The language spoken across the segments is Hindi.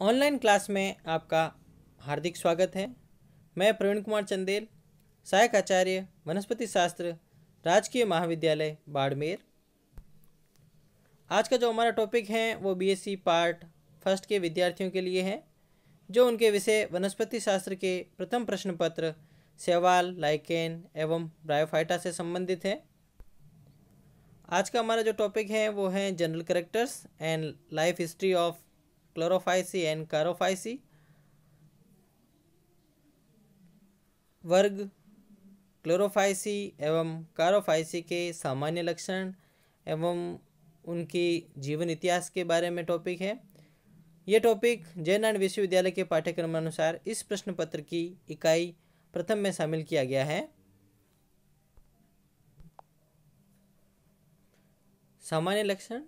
ऑनलाइन क्लास में आपका हार्दिक स्वागत है मैं प्रवीण कुमार चंदेल सहायक आचार्य वनस्पति शास्त्र राजकीय महाविद्यालय बाड़मेर आज का जो हमारा टॉपिक है वो बीएससी पार्ट फर्स्ट के विद्यार्थियों के लिए है जो उनके विषय वनस्पति शास्त्र के प्रथम प्रश्न पत्र सेवाल लाइकेन एवं ब्रायोफाइटा से संबंधित है आज का हमारा जो टॉपिक है वो है general characters and life history of Chlorophyceae and Charophyceae वर्ग क्लोरोफाइसी एवं कैरोफाइसी के सामान्य लक्षण एवं उनकी जीवन इतिहास के बारे में टॉपिक है ये टॉपिक जयनारायण विश्वविद्यालय के पाठ्यक्रम अनुसार इस प्रश्न पत्र की इकाई प्रथम में शामिल किया गया है सामान्य लक्षण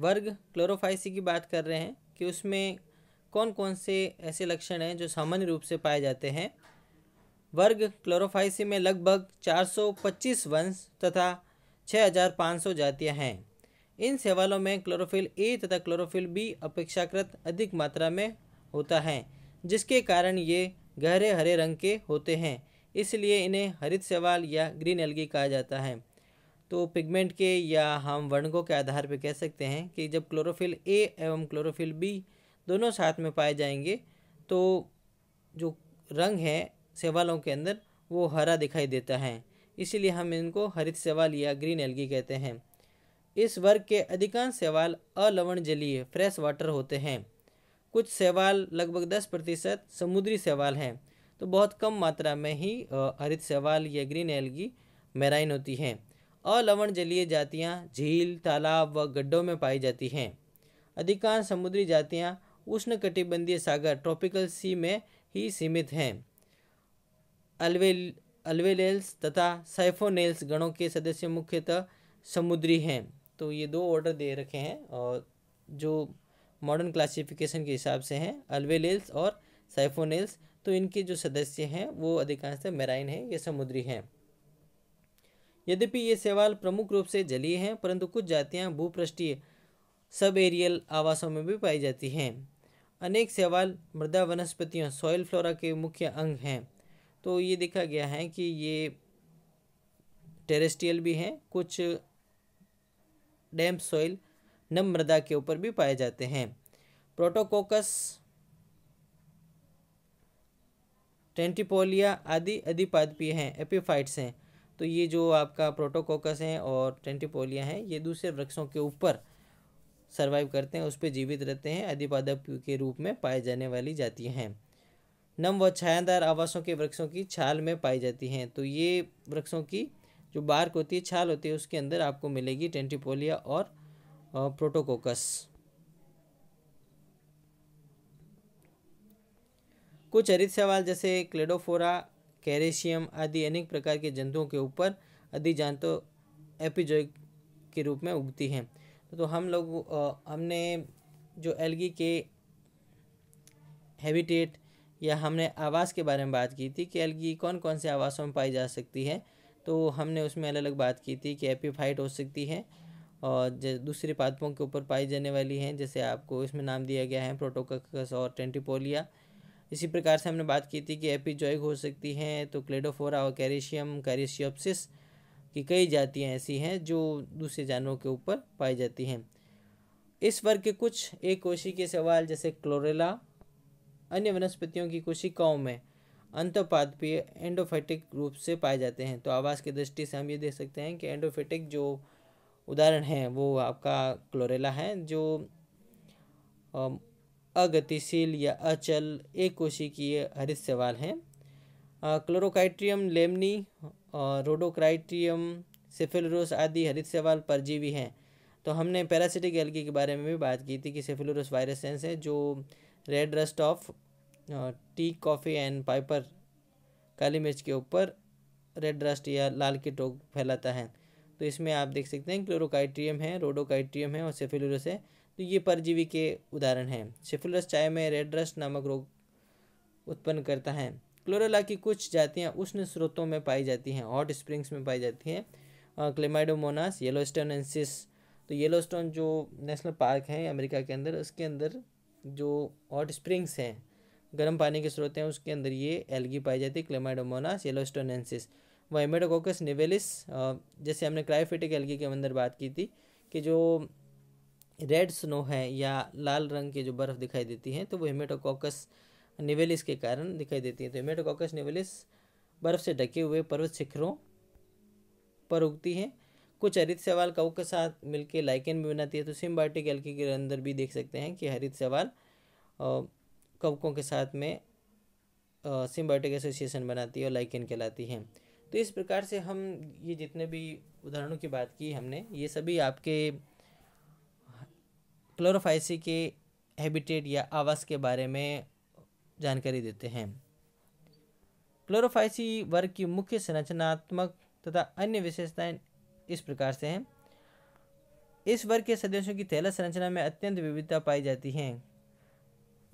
वर्ग क्लोरोफाइसी की बात कर रहे हैं कि उसमें कौन कौन से ऐसे लक्षण हैं जो सामान्य रूप से पाए जाते हैं वर्ग क्लोरोफाइसी में लगभग 425 वंश तथा 6500 जातियां हैं इन सेवालों में क्लोरोफिल ए तथा क्लोरोफिल बी अपेक्षाकृत अधिक मात्रा में होता है जिसके कारण ये गहरे हरे रंग के होते हैं इसलिए इन्हें हरित सेवाल या ग्रीन एल्गी कहा जाता है तो पिगमेंट के या हम वर्णकों के आधार पर कह सकते हैं कि जब क्लोरोफिल ए एवं क्लोरोफिल बी दोनों साथ में पाए जाएंगे तो जो रंग है सेवालों के अंदर वो हरा दिखाई देता है इसीलिए हम इनको हरित सेवाल या ग्रीन एल्गी कहते हैं इस वर्ग के अधिकांश सेवाल अलवण जलीय फ्रेश वाटर होते हैं कुछ सेवाल लगभग दस प्रतिशत समुद्री सेवाल हैं तो बहुत कम मात्रा में ही हरित सेवाल या ग्रीन एल्गी मैराइन होती हैं अलवण जलीय जातियाँ झील तालाब व गड्ढों में पाई जाती हैं अधिकांश समुद्री जातियाँ उष्ण कटिबंधीय सागर ट्रॉपिकल सी में ही सीमित हैं अल्वेल अल्वेलेल्स तथा साइफोनेल्स गणों के सदस्य मुख्यतः समुद्री हैं तो ये दो ऑर्डर दे रखे हैं और जो मॉडर्न क्लासिफिकेशन के हिसाब से हैं अल्वेलेल्स और साइफोनेल्स तो इनके जो सदस्य हैं वो अधिकांशतः मेराइन हैं या समुद्री हैं यद्यपि ये सेवाल प्रमुख रूप से जलीय हैं परंतु कुछ जातियाँ भूपृष्ठीय सब एरियल आवासों में भी पाई जाती हैं अनेक सेवाल मृदा वनस्पतियों सॉइल फ्लोरा के मुख्य अंग हैं तो ये देखा गया है कि ये टेरेस्ट्रियल भी हैं कुछ डैम्प सॉइल नम मृदा के ऊपर भी पाए जाते हैं प्रोटोकोकस टेंटिपोलिया आदि अधिपादपीय हैं एपिफाइट्स हैं तो ये जो आपका प्रोटोकोकस हैं और टेंटिपोलिया हैं ये दूसरे वृक्षों के ऊपर सर्वाइव करते हैं उस पर जीवित रहते हैं अधिपादक के रूप में पाए जाने वाली जाती हैं नम व छायादार आवासों के वृक्षों की छाल में पाई जाती हैं तो ये वृक्षों की जो बार्क होती है छाल होती है उसके अंदर आपको मिलेगी टेंटिपोलिया और प्रोटोकोकस कुछ हरित सवाल जैसे क्लेडोफोरा कैरेशियम आदि अनेक प्रकार के जंतुओं के ऊपर अधिजांतो एपिजोइक के रूप में उगती हैं तो हम लोग हमने जो एलगी के हैबिटेट या हमने आवास के बारे में बात की थी कि एलगी कौन कौन से आवासों में पाई जा सकती है तो हमने उसमें अलग अलग बात की थी कि एपीफाइट हो सकती है और दूसरे पादपों के ऊपर पाई जाने वाली हैं जैसे आपको इसमें नाम दिया गया है प्रोटोकस और टेंटिपोलिया इसी प्रकार से हमने बात की थी कि एपिजॉइक हो सकती हैं तो क्लेडोफोरा और कैरेशियम कैरिशियोपसिस की कई जातियाँ ऐसी हैं जो दूसरे जानवरों के ऊपर पाई जाती हैं इस वर्ग के कुछ एक कोशी के सवाल जैसे क्लोरेला अन्य वनस्पतियों की कोशिकाओं में अंतपादपीय एंडोफेटिक रूप से पाए जाते हैं तो आवास की दृष्टि से हम ये देख सकते हैं कि एंडोफेटिक जो उदाहरण है वो आपका क्लोरेला है जो अगतिशील या अचल एक कोशिकीय हरित सवाल हैं क्लोरोक्राइट्रियम लेमनी रोडोक्राइट्रियम सेफेलोरस आदि हरित सवाल परजीवी हैं तो हमने पैरासिटिक एल्गी के बारे में भी बात की थी कि सेफिलोरस वायरस हैं है जो red rust of tea coffee and piper काली मिर्च के ऊपर रेड रस्ट या लाल की टोक फैलाता है तो इसमें आप देख सकते हैं क्लोरोकाइट्रियम है रोडोकाइट्रियम है और सेफिलोरस है तो ये परजीवी के उदाहरण हैं सेफुलस चाय में रेड रस्ट नामक रोग उत्पन्न करता है क्लोरेला की कुछ जातियाँ उष्ण स्रोतों में पाई जाती हैं हॉट स्प्रिंग्स में पाई जाती हैं क्लेमाइडोमोनास येलो एनसिस तो येलो स्टोन जो नेशनल पार्क है अमेरिका के अंदर उसके अंदर जो हॉट स्प्रिंग्स हैं गर्म पानी के स्रोत हैं उसके अंदर ये एलगी पाई जाती है क्लेमाइडोमोनास येलोस्टोन एनसिस वाइमेडोकोकस निवेलिस जैसे हमने क्राइफेटिक एलगी के अंदर बात की थी कि जो रेड स्नो है या लाल रंग की जो बर्फ़ दिखाई देती है तो वो हेमेटोकॉकस निवेलिस के कारण दिखाई देती है तो हेमेटोकॉकस निवेलिस बर्फ़ से ढके हुए पर्वत शिखरों पर उगती है कुछ हरित सवाल कव के साथ मिलकर लाइकेन भी बनाती है तो सिम्बाटिक एल्की के अंदर भी देख सकते हैं कि हरित सवाल कवकों के साथ में सिम्बायोटिक एसोसिएशन बनाती है और लाइकेन कहलाती है तो इस प्रकार से हम ये जितने भी उदाहरणों की बात की हमने ये सभी आपके क्लोरोफाइसी के हैबिटेट या आवास के बारे में जानकारी देते हैं क्लोरोफाइसी वर्ग की मुख्य संरचनात्मक तथा अन्य विशेषताएं इस प्रकार से हैं इस वर्ग के सदस्यों की थैला संरचना में अत्यंत विविधता पाई जाती है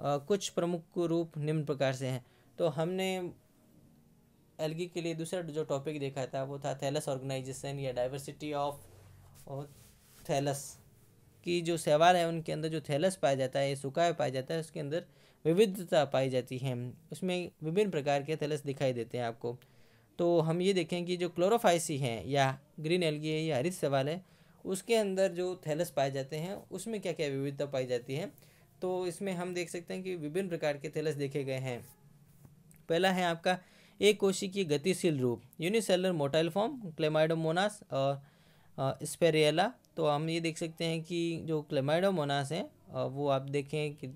आ, कुछ प्रमुख रूप निम्न प्रकार से हैं तो हमने एलगी के लिए दूसरा जो टॉपिक देखा था वो था थैलस ऑर्गेनाइजेशन या डाइवर्सिटी ऑफ थैलस कि जो सेवाल है उनके अंदर जो थैलस पाया जाता है सुकाय पाया जाता है उसके अंदर विविधता पाई जाती है उसमें विभिन्न प्रकार के थैलस दिखाई देते हैं आपको तो हम ये देखें कि जो क्लोरोफाइसी हैं या ग्रीन एलगी है या हरित सवाल है उसके अंदर जो थैलस पाए जाते हैं उसमें क्या क्या विविधता पाई जाती है तो इसमें हम देख सकते हैं कि विभिन्न प्रकार के थैलस देखे गए हैं पहला है आपका एक कोशी की गतिशील रूप यूनिसेलर मोटाइल फॉर्म क्लेमाइडोमोनास और स्पेरियला तो हम ये देख सकते हैं कि जो क्लेमाइडोमोनास है वो आप देखें कि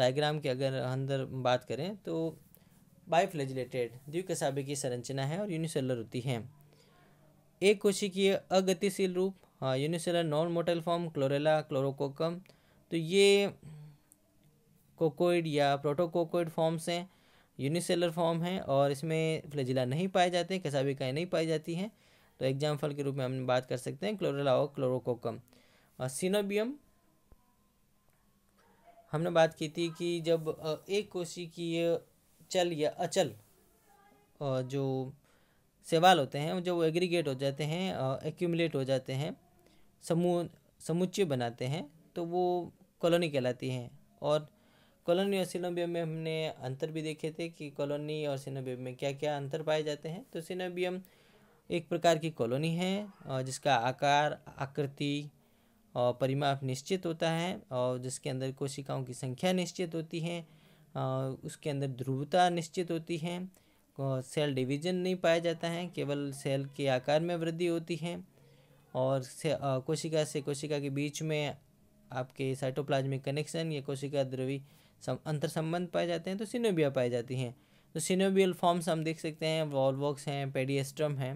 डायग्राम के अगर अंदर बात करें तो बाइफ्लेजिलेटेड द्विकसाबे की संरचना है और यूनिसेलर होती है एक कोशिकीय अगतिशील रूप हाँ, unicellular non motile form Chlorella Chlorococcum तो ये कोकोइड या प्रोटोकोकोइड फॉर्म्स हैं यूनिसेलर फॉर्म है और इसमें फ्लेजिला नहीं पाए जाते कसाबिकाएँ नहीं पाई जाती हैं तो एग्जाम्पल के रूप में हम बात कर सकते हैं क्लोरेला और क्लोरोकोकम और सिनोबियम हमने बात की थी कि जब एक कोशिकीय चल या अचल जो सेवाल होते हैं जब वो एग्रीगेट हो जाते हैं एक्यूमुलेट हो जाते हैं समूह समुच्चय बनाते हैं तो वो कॉलोनी कहलाती हैं और कॉलोनी और सिनोबियम में हमने अंतर भी देखे थे कि कॉलोनी और सिनोबियम में क्या क्या अंतर पाए जाते हैं तो सिनोबियम एक प्रकार की कॉलोनी है जिसका आकार आकृति और परिमाप निश्चित होता है और जिसके अंदर कोशिकाओं की संख्या निश्चित होती है उसके अंदर ध्रुवता निश्चित होती है सेल डिवीजन नहीं पाया जाता है केवल सेल के आकार में वृद्धि होती है और से कोशिका से कोशिका के बीच में आपके साइटोप्लाज्मिक कनेक्शन या कोशिका द्रवी सम अंतर संबंध पाए जाते हैं तो सिनोबिया पाई जाती हैं तो सिनोबियल फॉर्म्स हम देख सकते हैं वॉलवॉक्स हैं पेडियस्ट्रम हैं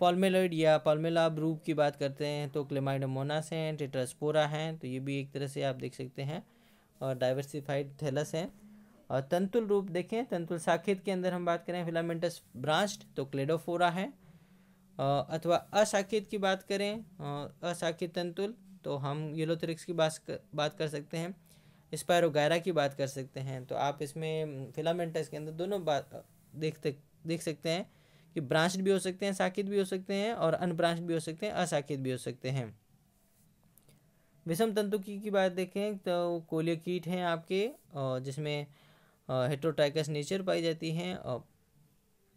पॉलमेलोइड या पॉलमेला ब्रूप की बात करते हैं तो क्लेमाइडोमोनास हैं टेट्रास्पोरा हैं तो ये भी एक तरह से आप देख सकते हैं और डाइवर्सिफाइड थैलस हैं और तंतुल रूप देखें तंतुल शाखित के अंदर हम बात करें फिलामेंटस ब्रांच्ड तो क्लेडोफोरा है अथवा अशाखित की बात करें अशाखित तंतुल तो हम येलोथ्रिक्स की बात बात कर सकते हैं स्पायरोगैरा की बात कर सकते हैं तो आप इसमें फिलामेंटस के अंदर दोनों बात देख देख सकते हैं कि ब्रांच भी हो सकते हैं साकेत भी हो सकते हैं और अनब्रांच भी हो सकते हैं असाकेत भी हो सकते हैं विषम तंतु की, की बात देखें तो कोलियो कीट हैं आपके और जिसमें हेट्रोटाइकस नेचर पाई जाती हैं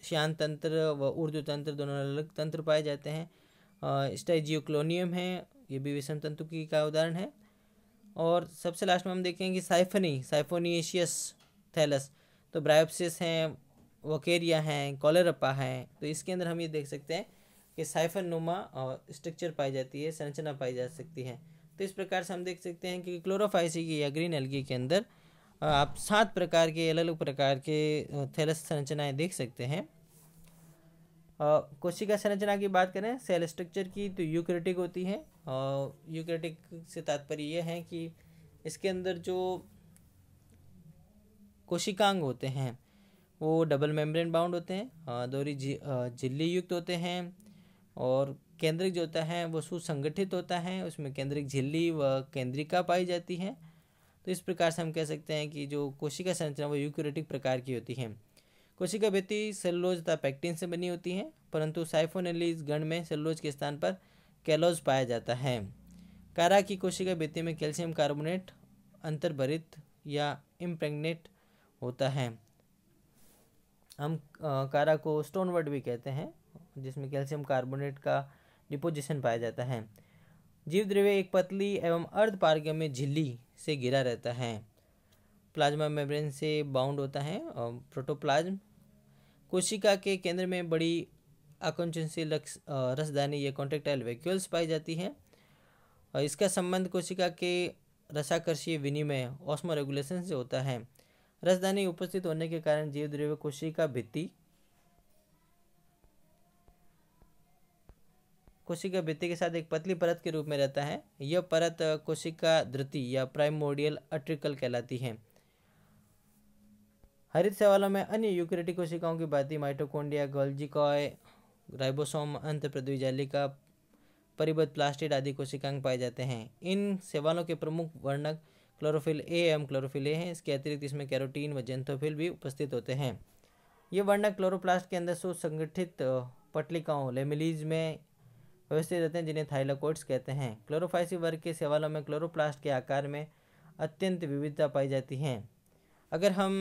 श्यान तंत्र व उर्दू तंत्र दोनों अलग तंत्र पाए जाते हैं स्टाइजियोक्लोनियम है ये भी विषम तंतु की का उदाहरण है और सबसे लास्ट में हम देखेंगे साइफनी साइफोनीशियस थैलस तो ब्रायोप्सिस हैं वकेरिया हैं कॉलरपा हैं तो इसके अंदर हम ये देख सकते हैं कि साइफन नुमा और स्ट्रक्चर पाई जाती है संरचना पाई जा सकती है तो इस प्रकार से हम देख सकते हैं कि क्लोरोफाइसी की या ग्रीन एलगी के अंदर आप सात प्रकार के अलग अलग प्रकार के थैलस संरचनाएँ देख सकते हैं और कोशिका संरचना की बात करें सेल स्ट्रक्चर की तो यूक्रेटिक होती है और यूक्रेटिक से तात्पर्य यह है कि इसके अंदर जो कोशिकांग होते हैं वो डबल मेम्ब्रेन बाउंड होते हैं दोहरी झिल्ली युक्त होते हैं और केंद्रिक जो होता है वो सुसंगठित होता है उसमें केंद्रिक झिल्ली व केंद्रिका पाई जाती है तो इस प्रकार से हम कह सकते हैं कि जो कोशिका संरचना वो यूक्योरेटिक प्रकार की होती है कोशिका भित्ति सेलुलोज तथा पैक्टिन से बनी होती है परंतु साइफोनेलिस गण में सेलुलोज के स्थान पर कैलोज पाया जाता है कारा की कोशिका भित्ति में कैल्शियम कार्बोनेट अंतर्भरित या इम्प्रेगनेट होता है हम कारा को स्टोनवर्ड भी कहते हैं जिसमें कैल्शियम कार्बोनेट का डिपोजिशन पाया जाता है जीव द्रव्य एक पतली एवं अर्ध में झिल्ली से घिरा रहता है प्लाज्मा मेम्ब्रेन से बाउंड होता है और प्रोटोप्लाज्म कोशिका के केंद्र में बड़ी आकुंचनशील रसदानी या कॉन्टेक्टाइल वैक्यूल्स पाई जाती है और इसका संबंध कोशिका के रसाकर्षीय विनिमय ऑस्मोरेगुलेशन से होता है राजधानी उपस्थित होने के कारण जीव जीवद्रव्य कोशिका भित्ति कोशिका भित्ति के साथ एक पतली परत के रूप में रहता है यह परत कोशिका धृति या प्राइमोडियल अट्रिकल कहलाती है हरित सवालों में अन्य यूक्रेटिक कोशिकाओं की भांति माइटोकोन्डिया गोल्जिकॉय राइबोसोम अंत प्रद्विजालिका परिबद्ध प्लास्टिड आदि कोशिकांग पाए जाते हैं इन सेवालों के प्रमुख वर्णक क्लोरोफिल ए एवं क्लोरोफिल ए हैं इसके अतिरिक्त इसमें कैरोटीन व जेंथोफिल भी उपस्थित होते हैं ये वर्णक क्लोरोप्लास्ट के अंदर सुसंगठित पटलिकाओं लेमिलीज में व्यवस्थित रहते हैं जिन्हें थाइलाकोट्स कहते हैं क्लोरोफाइसी वर्ग के सेवालों में क्लोरोप्लास्ट के आकार में अत्यंत विविधता पाई जाती है अगर हम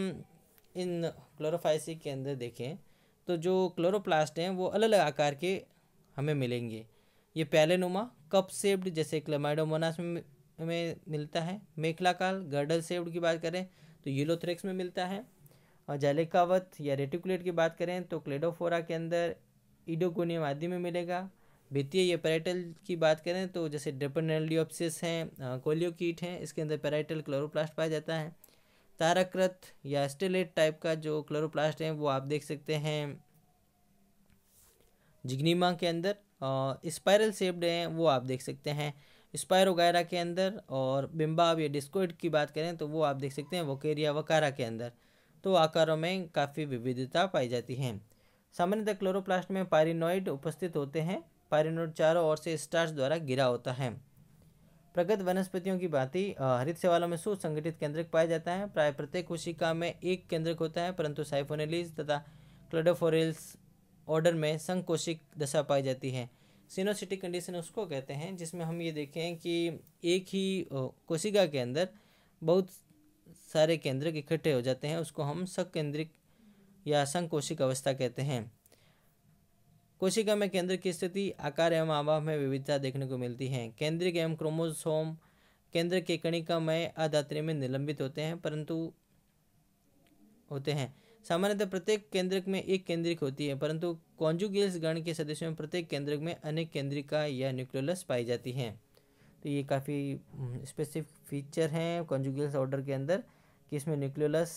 इन क्लोरोफाइसी के अंदर देखें तो जो क्लोरोप्लास्ट हैं वो अलग अलग आकार के हमें मिलेंगे ये प्यालेनुमा कप सेप्ड जैसे क्लेमाइडोमोनास में में मिलता है मेखला काल गर्डल सेव्ड की बात करें तो यूलोथ्रेक्स में मिलता है और जालिकावत या रेटिकुलेट की बात करें तो क्लेडोफोरा के अंदर इडोकोनियम आदि में मिलेगा भित्तीय या पैराइटल की बात करें तो जैसे ड्रेपनलियोप्सिस हैं कोलियोकीट हैं इसके अंदर पैराइटल क्लोरोप्लास्ट पाया जाता है तारकृत या स्टेलेट टाइप का जो क्लोरोप्लास्ट है वो आप देख सकते हैं जिग्नीमा के अंदर स्पायरल सेप्ड हैं वो आप देख सकते हैं स्पायर वगैरह के अंदर और बिम्बा या डिस्कोइड की बात करें तो वो आप देख सकते हैं वोकेरिया वकारा के अंदर तो आकारों में काफ़ी विविधता पाई जाती है सामान्यतः क्लोरोप्लास्ट में पायरिनोइड उपस्थित होते हैं पायरिनोइड चारों ओर से स्टार्च द्वारा गिरा होता है प्रगत वनस्पतियों की बात ही हरित सेवालों में सुसंगठित केंद्रक पाया जाता है प्राय प्रत्येक कोशिका में एक केंद्रक होता है परंतु साइफोनेलिस तथा क्लोडोफोरेल्स ऑर्डर में संकोशिक दशा पाई जाती है सिनोसिटिक कंडीशन उसको कहते हैं जिसमें हम ये देखें कि एक ही कोशिका के अंदर बहुत सारे केंद्रक इकट्ठे हो जाते हैं उसको हम सकेंद्रिक या संकोशिक अवस्था कहते हैं कोशिका में केंद्र की स्थिति आकार एवं आभाव में विविधता देखने को मिलती है केंद्रिक एवं क्रोमोसोम केंद्र के कणिका में अधात्री में निलंबित होते हैं परंतु होते हैं सामान्यतः प्रत्येक केंद्रक में एक केंद्रिक होती है परंतु कॉन्जुगेल्स गण के सदस्यों में प्रत्येक केंद्रक में अनेक केंद्रिका या न्यूक्लियोलस पाई जाती हैं तो ये काफ़ी स्पेसिफिक फीचर हैं कॉन्जुगेल्स ऑर्डर के अंदर कि इसमें न्यूक्लियोलस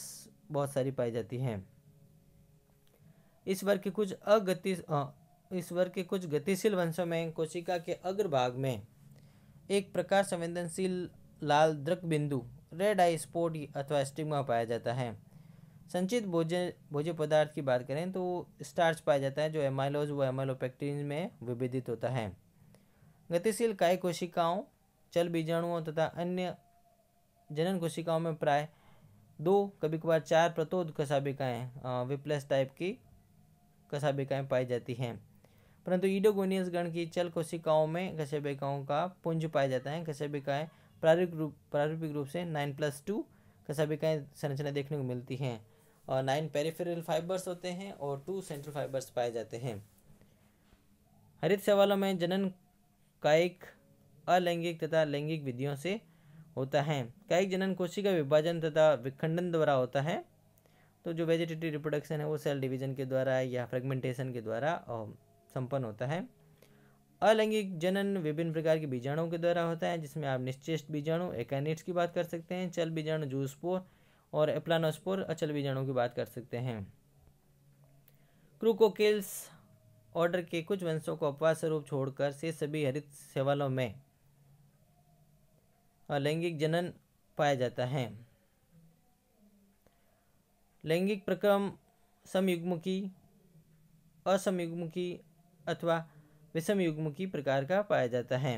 बहुत सारी पाई जाती हैं इस वर्ग के कुछ अगति इस वर्ग के कुछ गतिशील वंशों में कोशिका के अग्रभाग में एक प्रकाश संवेदनशील लाल द्रक बिंदु रेड आई स्पोर्ट अथवा स्टिग्मा पाया जाता है संचित भोजन भोज्य पदार्थ की बात करें तो स्टार्च पाया जाता है जो एमाइलोज व एमाइलोपेक्टिन में विभेदित होता है गतिशील काय कोशिकाओं चल बीजाणुओं तथा अन्य जनन कोशिकाओं में प्राय दो कभी कभार चार प्रतोद कसाबिकाएँ विप्लस टाइप की कसाबिकाएँ पाई जाती हैं परंतु ईडोगोनियस गण की चल कोशिकाओं में कसाबिकाओं का पुंज पाया जाता है कसाबिकाएँ प्रारूपिक रूप प्रारूपिक रूप से नाइन प्लस टू कसाबिकाएँ संरचना देखने को मिलती हैं और नाइन पेरिफेरल फाइबर्स होते हैं और टू सेंट्रल फाइबर्स पाए जाते हैं हरित सवालों में जनन कायिक अलैंगिक तथा लैंगिक विधियों से होता है कायिक जनन कोशिका विभाजन तथा विखंडन द्वारा होता है तो जो वेजिटेटिव रिप्रोडक्शन है वो सेल डिवीजन के द्वारा या फ्रेगमेंटेशन के द्वारा संपन्न होता है अलैंगिक जनन विभिन्न प्रकार के बीजाणुओं के द्वारा होता है जिसमें आप निश्चेष्ट बीजाणु एकानिट्स की बात कर सकते हैं चल बीजाणु जूसपोर और एप्लानोस्पोर अचल बीजाणु की बात कर सकते हैं क्रूकोकेल्स ऑर्डर के कुछ वंशों को अपवाद स्वरूप छोड़कर से सभी हरित सेवलों में लैंगिक जनन पाया जाता है लैंगिक प्रक्रम समयुग्मुखी असमयुग्मुखी अथवा विषमयुग्मुखी प्रकार का पाया जाता है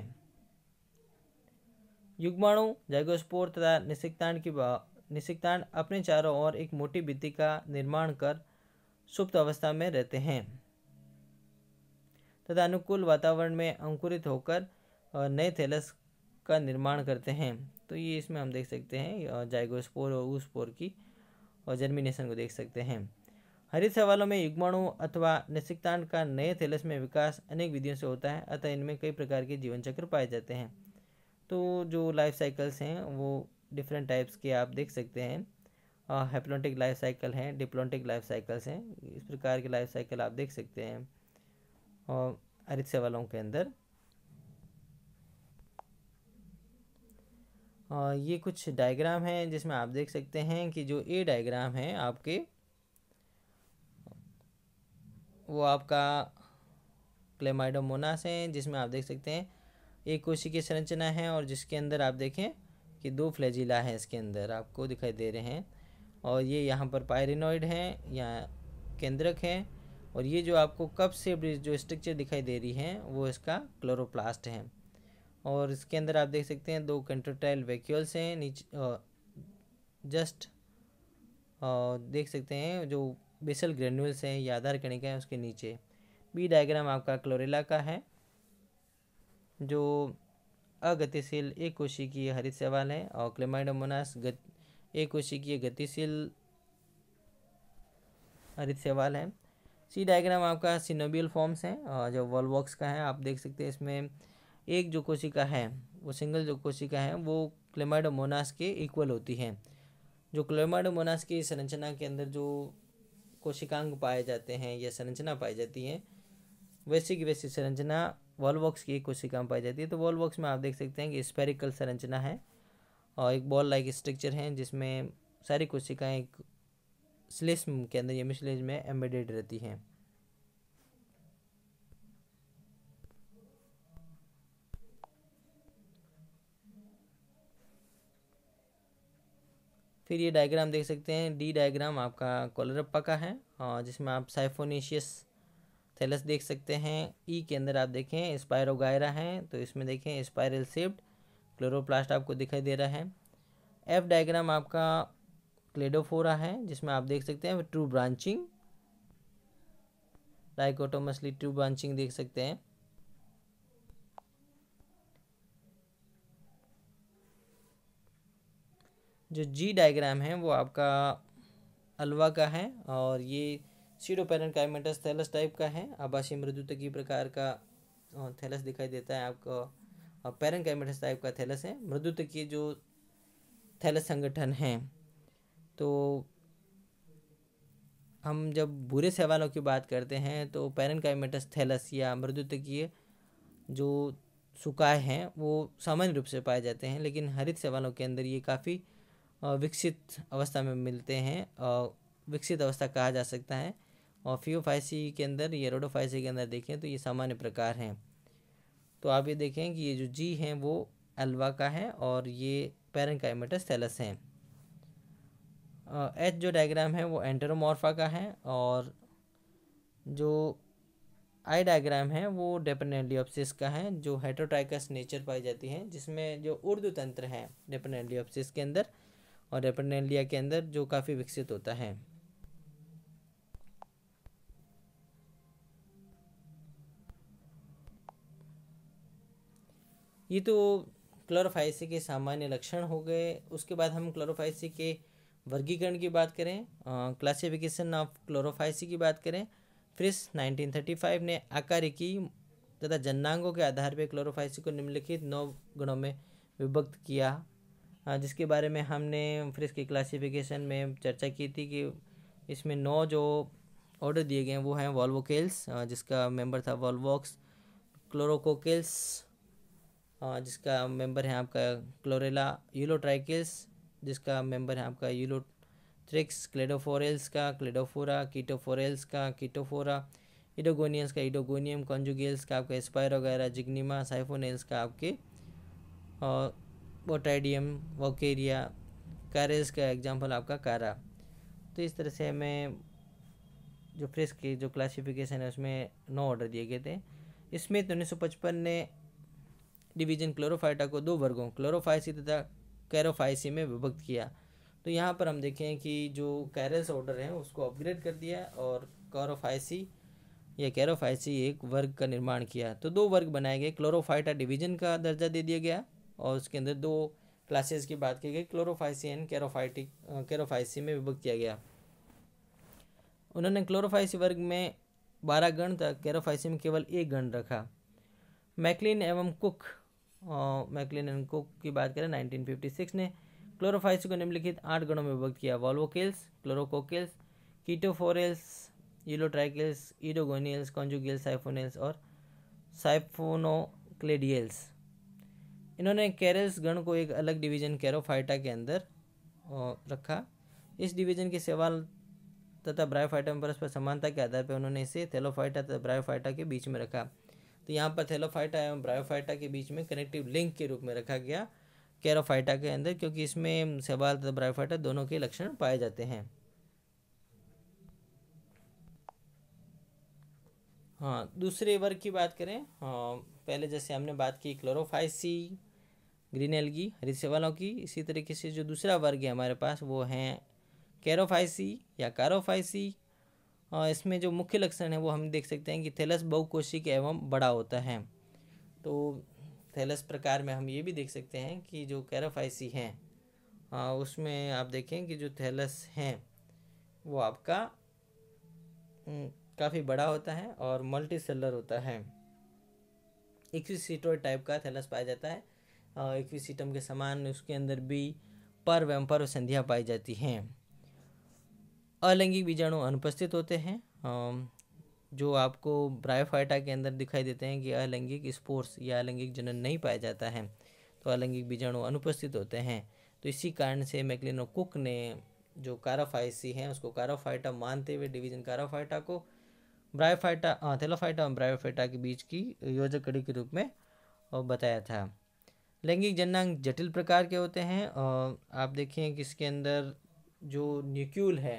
युग्माणु जैगोस्पोर तथा निशिकतांड की निशिकांड अपने चारों ओर एक मोटी भित्ति का निर्माण कर सुप्त अवस्था में रहते हैं तथा अनुकूल वातावरण में अंकुरित होकर नए थैलस का निर्माण करते हैं तो ये इसमें हम देख सकते हैं जाइगोस्पोर और ऊस्पोर की और जर्मिनेशन को देख सकते हैं हरित सवालों में युग्माणु अथवा निशिकतांड का नए थैलस में विकास अनेक विधियों से होता है अतः इनमें कई प्रकार के जीवन चक्र पाए जाते हैं तो जो लाइफ साइकिल्स हैं वो डिफरेंट टाइप्स के आप देख सकते हैं हेप्लोटिक लाइफ साइकिल हैं डिप्लोटिक लाइफ साइकिल्स हैं इस प्रकार के लाइफ साइकिल आप देख सकते हैं और अरिक्सा वालों के अंदर और ये कुछ डायग्राम हैं जिसमें आप देख सकते हैं कि जो ए डायग्राम है आपके वो आपका क्लेमाइडोमोनास हैं जिसमें आप देख सकते हैं एक कोशिकीय संरचना है और जिसके अंदर आप देखें कि दो फ्लैजिला हैं इसके अंदर आपको दिखाई दे रहे हैं और ये यहाँ पर पायरिनॉइड हैं या केंद्रक हैं और ये जो आपको कप से जो स्ट्रक्चर दिखाई दे रही है वो इसका क्लोरोप्लास्ट है और इसके अंदर आप देख सकते हैं दो कंट्रोटाइल वैक्यूल्स हैं नीचे जस्ट देख सकते हैं जो बेसल ग्रेन्यूल्स हैं या आधार कणिका है उसके नीचे बी डायग्राम आपका क्लोरेला का है जो अगतिशील एक कोशिकीय हरित शैवाल है और क्लेमाइडोमोनास गत एक कोशिकीय गतिशील हरित शैवाल है सी डायग्राम आपका सिनोबियल फॉर्म्स है और जो वॉलवॉक्स का है आप देख सकते हैं इसमें एक जो कोशिका है वो सिंगल जो कोशिका है वो क्लेमाइडोमोनास के इक्वल होती है जो क्लेमाइडोमोनास की संरचना के अंदर जो कोशिकांग पाए जाते हैं या संरचना पाई जाती है वैसी की वैसी संरचना वॉलबॉक्स की एक कोशिका में पाई जाती है तो वॉलबॉक्स में आप देख सकते हैं कि स्पेरिकल संरचना है और एक बॉल लाइक स्ट्रक्चर है जिसमें सारी कोशिकाएँ एक स्लिस्म के अंदर या स्लेज में एम्बेडेड रहती हैं फिर ये डायग्राम देख सकते हैं डी डायग्राम आपका कॉलरप्पा का है और जिसमें आप साइफोनेशियस थैलस देख सकते हैं ई के अंदर आप देखें स्पायरोगायरा हैं तो इसमें देखें स्पायरल सेप्ट क्लोरोप्लास्ट आपको दिखाई दे रहा है एफ डायग्राम आपका क्लेडोफोरा है जिसमें आप देख सकते हैं true branching dichotomously true branching देख सकते हैं जो जी डायग्राम है वो आपका अलवा का है और ये pseudo parenchymatous thallus type का है आभासी मृदु तक की प्रकार का थैलस दिखाई देता है आपको पैरन काइमेटस टाइप का थैलस है मृदु तक जो थैलस संगठन है तो हम जब बुरे सवालों की बात करते हैं तो पैरन काइमेटस थैलस या मृदु तकीय जो सुकाय हैं वो सामान्य रूप से पाए जाते हैं लेकिन हरित सवालों के अंदर ये काफ़ी विकसित अवस्था में मिलते हैं विकसित अवस्था कहा जा सकता है और फ्यूफाइसी के अंदर ये के अंदर देखें तो ये सामान्य प्रकार हैं तो आप ये देखें कि ये जो जी हैं वो अल्वा का है और ये पैरनकाइमेटस थैलस हैं एच जो डायग्राम है वो एंटरोमॉर्फा का है और जो आई डायग्राम है वो डेपनेलियोप्सिस का है जो हेटरोट्राइकस नेचर पाई जाती है जिसमें जो उर्दू तंत्र है डेपनेलियोप्सिस के अंदर और डेपनेलिया के अंदर जो काफ़ी विकसित होता है ये तो क्लोरोफाइसी के सामान्य लक्षण हो गए उसके बाद हम क्लोरोफाइसी के वर्गीकरण की बात करें क्लासिफिकेशन ऑफ क्लोरोफाइसी की बात करें फ्रिस 1935 ने आकार की तथा जन्नांगों के आधार पर क्लोरोफाइसी को निम्नलिखित नौ गुणों में विभक्त किया जिसके बारे में हमने फ्रिस की क्लासिफिकेशन में चर्चा की थी कि इसमें नौ जो ऑर्डर दिए गए हैं वो हैं वॉल्वोकेल्स जिसका मेंबर था वॉल्वॉक्स क्लोरोकोकेल्स जिसका मेंबर है आपका क्लोरेला यूलोट्राइकिल्स जिसका मेंबर है आपका यूलो थ्रिक्स क्लेडोफोरेल्स का क्लेडोफोरा कीटोफोरेल्स का कीटोफोरा इडोगोनियंस का इडोगोनियम कॉन्जुगेल्स का आपका स्पायर वगैरह जिग्निमा साइफोनेल्स का आपके और बोटाइडियम वोकेरिया कैरेस का एग्जाम्पल आपका कारा तो इस तरह से हमें जो फ्रेश के जो क्लासिफिकेशन है उसमें नौ ऑर्डर दिए गए थे इसमें तो उन्नीस सौ पचपन ने डिवीजन क्लोरोफाइटा को दो वर्गों क्लोरोफाइसी तथा कैरोफाइसी में विभक्त किया तो यहाँ पर हम देखें कि जो कैरस ऑर्डर है उसको अपग्रेड कर दिया और कॉरोफाइसी या कैरोफाइसी एक वर्ग का निर्माण किया तो दो वर्ग बनाए गए क्लोरोफाइटा डिवीजन का दर्जा दे दिया गया और उसके अंदर दो क्लासेस की बात की गई क्लोरोफाइसी एंड कैरोफाइटिक कैरोफाइसी में विभक्त किया गया उन्होंने क्लोरोफाइसी वर्ग में बारह गण था कैरोफाइसी में केवल एक गण रखा मैकलिन एवं कुक मैकलिन एंड की बात करें 1956 ने क्लोरोफाइस को निम्नलिखित आठ गणों में विभक्त किया वॉल्वोकेल्स क्लोरोकोकेल्स कीटोफोरेल्स यूलोट्राइकेल्स ईडोगोनियल्स कॉन्जुगेल्स साइफोनेल्स और साइफोनोक्लेडियल्स इन्होंने कैरस गण को एक अलग डिवीजन कैरोफाइटा के अंदर रखा इस डिवीजन के सवाल तथा ब्रायोफाइटा में परस्पर समानता के आधार पर उन्होंने इसे थेलोफाइटा तथा ब्रायोफाइटा के बीच में रखा तो यहाँ पर थैलोफाइटा एवं ब्रायोफाइटा के बीच में कनेक्टिव लिंक के रूप में रखा गया कैरोफाइटा के अंदर क्योंकि इसमें सेवाल तथा ब्रायोफाइटा दोनों के लक्षण पाए जाते हैं हाँ दूसरे वर्ग की बात करें हाँ पहले जैसे हमने बात की क्लोरोफाइसी ग्रीन एलगी हरी सेवालों की इसी तरीके से जो दूसरा वर्ग है हमारे पास वो हैं कैरोफाइसी या कारोफाइसी इसमें जो मुख्य लक्षण है वो हम देख सकते हैं कि थैलस बहुकोशिक एवं बड़ा होता है तो थैलस प्रकार में हम ये भी देख सकते हैं कि जो कैराफाइसी हैं उसमें आप देखें कि जो थैलस हैं वो आपका काफ़ी बड़ा होता है और मल्टी सेलर होता है इक्विसीटोर टाइप का थैलस पाया जाता है इक्विसीटम के समान उसके अंदर भी पर्व एवं पर्व संधियाँ पाई जाती हैं अलैंगिक बीजाणु अनुपस्थित होते हैं जो आपको ब्रायोफाइटा के अंदर दिखाई देते हैं कि अलैंगिक स्पोर्स या अलैंगिक जनन नहीं पाया जाता है तो अलैंगिक बीजाणु अनुपस्थित होते हैं तो इसी कारण से मैकलिनो कुक ने जो काराफाइसी है उसको काराफाइटा मानते हुए डिवीजन काराफाइटा को ब्रायोफाइटा थेलोफाइटा और ब्रायोफाइटा के बीच की योजक कड़ी के रूप में बताया था लैंगिक जननांग जटिल प्रकार के होते हैं आप देखें कि इसके अंदर जो न्यूक्यूल है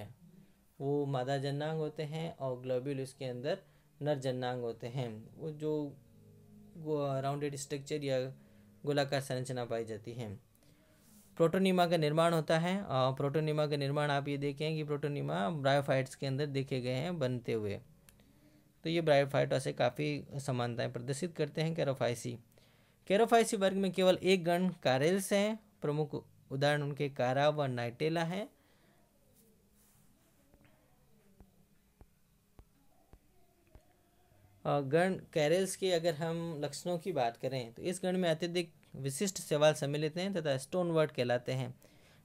वो मादा जन्नांग होते हैं और ग्लोब्यूल उसके अंदर नर जन्नांग होते हैं वो जो राउंडेड स्ट्रक्चर या गोलाकार संरचना पाई जाती है प्रोटोनिमा का निर्माण होता है और प्रोटोनिमा का निर्माण आप ये देखें कि प्रोटोनिमा ब्रायोफाइट्स के अंदर देखे गए हैं बनते हुए तो ये ब्रायोफाइटों से काफ़ी समानताएं प्रदर्शित करते हैं कैरोफाइसी कैरोफाइसी वर्ग में केवल एक गण कारेल्स हैं प्रमुख उदाहरण उनके कारा व नाइटेला हैं गण कैरेल्स के अगर हम लक्षणों की बात करें तो इस गण में अत्यधिक विशिष्ट सवाल सम्मिलित हैं तथा स्टोन वर्ड कहलाते हैं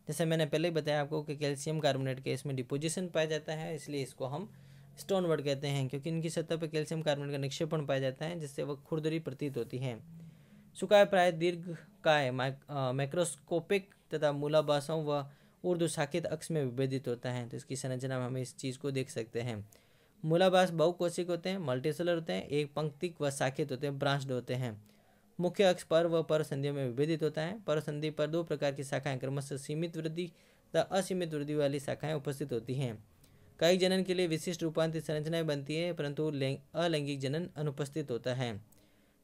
जैसे मैंने पहले ही बताया आपको कि कैल्शियम कार्बोनेट के इसमें डिपोजिशन पाया जाता है इसलिए इसको हम स्टोन वर्ड कहते हैं क्योंकि इनकी सतह पर कैल्शियम कार्बोनेट का निक्षेपण पाया जाता है जिससे वह खुरदरी प्रतीत होती है सुकाय प्राय दीर्घ काय माइक्रोस्कोपिक तथा मूलाभाषाओं व उर्दू शाखित अक्ष में विभेदित होता है तो इसकी संरचना में हम इस चीज़ को देख सकते हैं मूलाबास बहुकोशिक होते हैं मल्टीसेलर होते हैं एक पंक्तिक व शाखित होते हैं ब्रांच्ड होते हैं मुख्य अक्ष पर व पर संधियों में विभेदित होता है पर संधि पर दो प्रकार की शाखाएं क्रमशः सीमित वृद्धि तथा असीमित वृद्धि वाली शाखाएं उपस्थित होती हैं कई जनन के लिए विशिष्ट रूपांतरित संरचनाएं बनती है परंतु अलैंगिक जनन अनुपस्थित होता है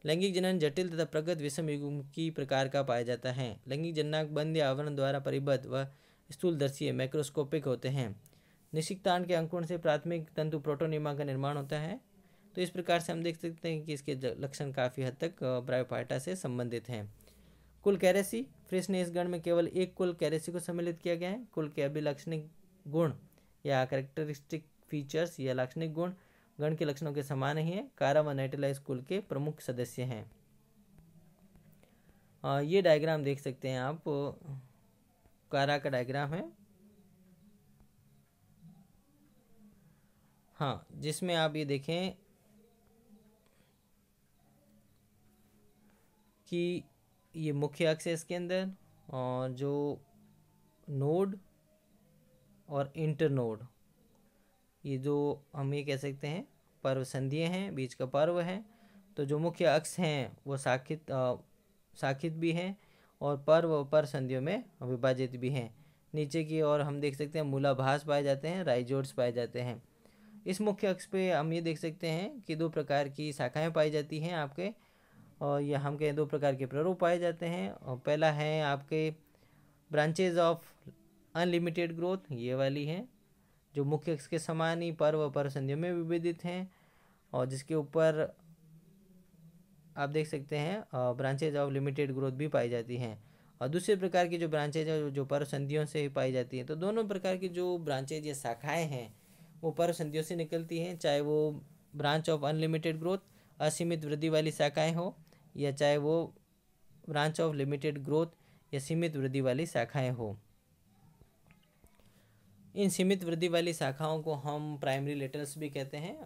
लैंगिक जनन जटिल तथा प्रगत विषम युग्म की प्रकार का पाया जाता है लैंगिक जननाक बंद या आवरण द्वारा परिबद्ध व स्थूलदर्शीय माइक्रोस्कोपिक होते हैं निश्चित के अंकुरण से प्राथमिक तंतु प्रोटोनिमा का निर्माण होता है तो इस प्रकार से हम देख सकते हैं कि इसके लक्षण काफ़ी हद तक ब्रायोफाइटा से संबंधित हैं कुल कैरेसी फ्रिस ने इस गण में केवल एक कुल कैरेसी को सम्मिलित किया गया है कुल के अभिलक्षणिक गुण या करेक्टरिस्टिक फीचर्स या लाक्षणिक गुण गण के लक्षणों के समान ही हैं कारा व नाइटेला कुल के प्रमुख सदस्य हैं ये डायग्राम देख सकते हैं आप कारा का डायग्राम है हाँ जिसमें आप ये देखें कि ये मुख्य अक्ष है इसके अंदर और जो नोड और इंटर नोड ये जो हम ये कह सकते हैं पर्व संधिय हैं बीच का पर्व है तो जो मुख्य अक्ष हैं वो साखित आ, साखित भी हैं और पर्व पर संधियों में विभाजित भी हैं नीचे की ओर हम देख सकते हैं मूलाभास पाए जाते हैं राइजोड्स पाए जाते हैं इस मुख्य अक्ष पे हम ये देख सकते हैं कि दो प्रकार की शाखाएं पाई जाती हैं आपके और यह हम कहें दो प्रकार के प्ररूप पाए जाते हैं और पहला है आपके ब्रांचेज ऑफ अनलिमिटेड ग्रोथ ये वाली है जो मुख्य अक्ष के समान ही पर्व व पर संधियों में विभेदित हैं और जिसके ऊपर आप देख सकते हैं ब्रांचेज ऑफ लिमिटेड ग्रोथ भी पाई जाती हैं और दूसरे प्रकार की जो ब्रांचेज है जो पर संधियों से ही पाई जाती हैं तो दोनों प्रकार की जो ब्रांचेज या शाखाएँ हैं ऊपर संधियों से निकलती हैं चाहे वो ब्रांच ऑफ अनलिमिटेड ग्रोथ असीमित वृद्धि वाली शाखाएं हो या चाहे वो ब्रांच ऑफ लिमिटेड ग्रोथ या सीमित वृद्धि वाली शाखाएं हो इन सीमित वृद्धि वाली शाखाओं को हम प्राइमरी लेटर्स भी कहते हैं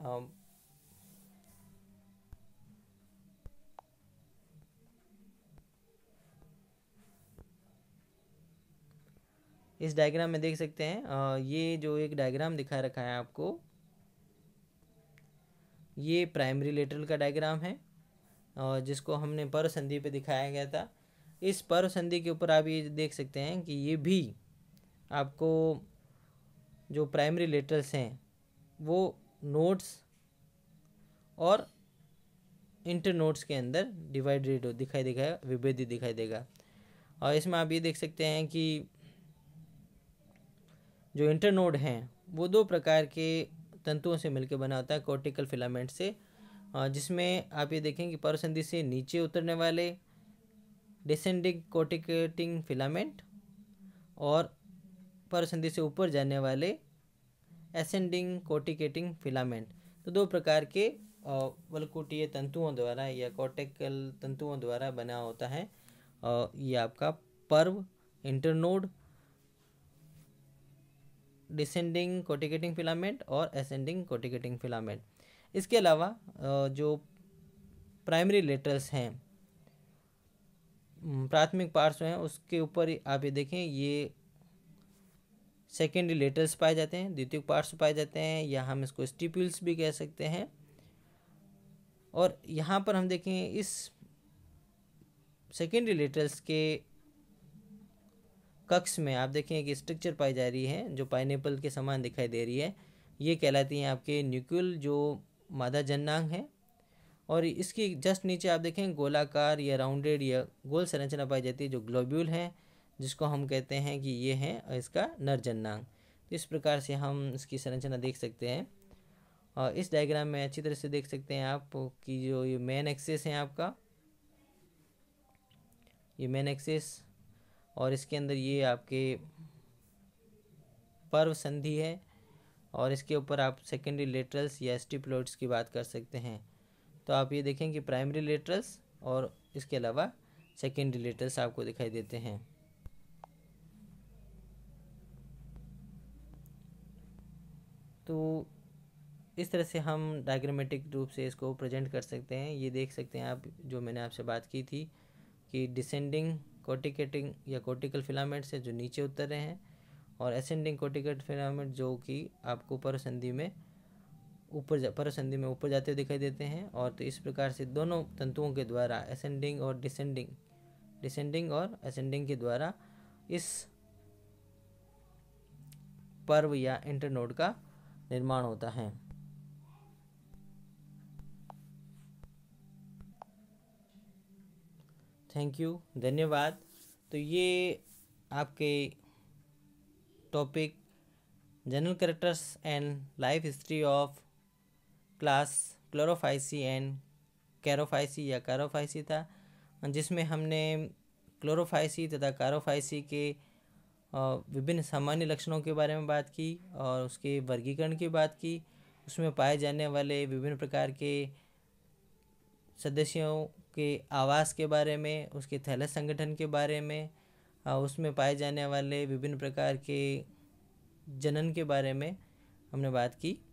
इस डायग्राम में देख सकते हैं ये जो एक डायग्राम दिखा रखा है आपको ये प्राइमरी लेटरल का डायग्राम है और जिसको हमने पर्व संधि पे दिखाया गया था इस पर्व संधि के ऊपर आप ये देख सकते हैं कि ये भी आपको जो प्राइमरी लेटर्स हैं वो नोट्स और इंटर नोट्स के अंदर डिवाइडेड हो दिखाई देगा विभेदी दिखाई देगा और इसमें आप ये देख सकते हैं कि जो इंटरनोड हैं वो दो प्रकार के तंतुओं से मिलकर बना होता है कॉर्टिकल फिलामेंट से जिसमें आप ये देखें कि परसंधि से नीचे उतरने वाले डिसेंडिंग कोटिकेटिंग फिलामेंट और परसंधि से ऊपर जाने वाले एसेंडिंग कोटिकेटिंग फिलामेंट तो दो प्रकार के वलकुटीय तंतुओं द्वारा या कॉटिकल तंतुओं द्वारा बना होता है ये आपका पर्व इंटरनोड डिसेंडिंग कोटिकेटिंग फिलामेंट और असेंडिंग कोटिकेटिंग फिलामेंट इसके अलावा जो प्राइमरी लेटर्स हैं प्राथमिक पार्श्व हैं उसके ऊपर आप ये देखें ये सेकेंडरी लेटर्स पाए जाते हैं द्वितीय पार्श्व पाए जाते हैं या हम इसको स्टिप्यूल्स भी कह सकते हैं और यहाँ पर हम देखें इस सेकेंडरी लेटर्स के कक्ष में आप देखें एक स्ट्रक्चर पाई जा रही है जो पाइनएपल के समान दिखाई दे रही है ये कहलाती हैं आपके न्यूक्ल जो मादा जननांग है और इसकी जस्ट नीचे आप देखें गोलाकार या राउंडेड या गोल संरचना पाई जाती है जो ग्लोब्यूल है जिसको हम कहते हैं कि ये है इसका नर जननांग तो इस प्रकार से हम इसकी संरचना देख सकते हैं और इस डायग्राम में अच्छी तरह से देख सकते हैं आप कि जो ये मेन एक्सेस है आपका ये मेन एक्सेस और इसके अंदर ये आपके पर्व संधि है और इसके ऊपर आप सेकेंडरी लेटरल्स या स्टिपुलोइड्स की बात कर सकते हैं तो आप ये देखें कि प्राइमरी लेटरल्स और इसके अलावा सेकेंडरी लेटरल्स आपको दिखाई देते हैं तो इस तरह से हम डायग्रामेटिक रूप से इसको प्रेजेंट कर सकते हैं ये देख सकते हैं आप जो मैंने आपसे बात की थी कि डिसेंडिंग कोटिकेटिंग या कोटिकल फिलामेंट्स हैं जो नीचे उतर रहे हैं और एसेंडिंग कोटिकेट फिलामेंट जो कि आपको परसंधि में ऊपर परसंधि में ऊपर जाते हुए दिखाई देते हैं और तो इस प्रकार से दोनों तंतुओं के द्वारा एसेंडिंग और डिसेंडिंग डिसेंडिंग और एसेंडिंग के द्वारा इस पर्व या इंटरनोड का निर्माण होता है थैंक यू धन्यवाद तो ये आपके topic general characters and life history of class Chlorophyceae and Charophyceae या कारोफाइसी था जिसमें हमने क्लोरोफाइसी तथा कारोफाइसी के विभिन्न सामान्य लक्षणों के बारे में बात की और उसके वर्गीकरण की बात की उसमें पाए जाने वाले विभिन्न प्रकार के सदस्यों उसके आवास के बारे में उसके थैलस संगठन के बारे में उसमें पाए जाने वाले विभिन्न प्रकार के जनन के बारे में हमने बात की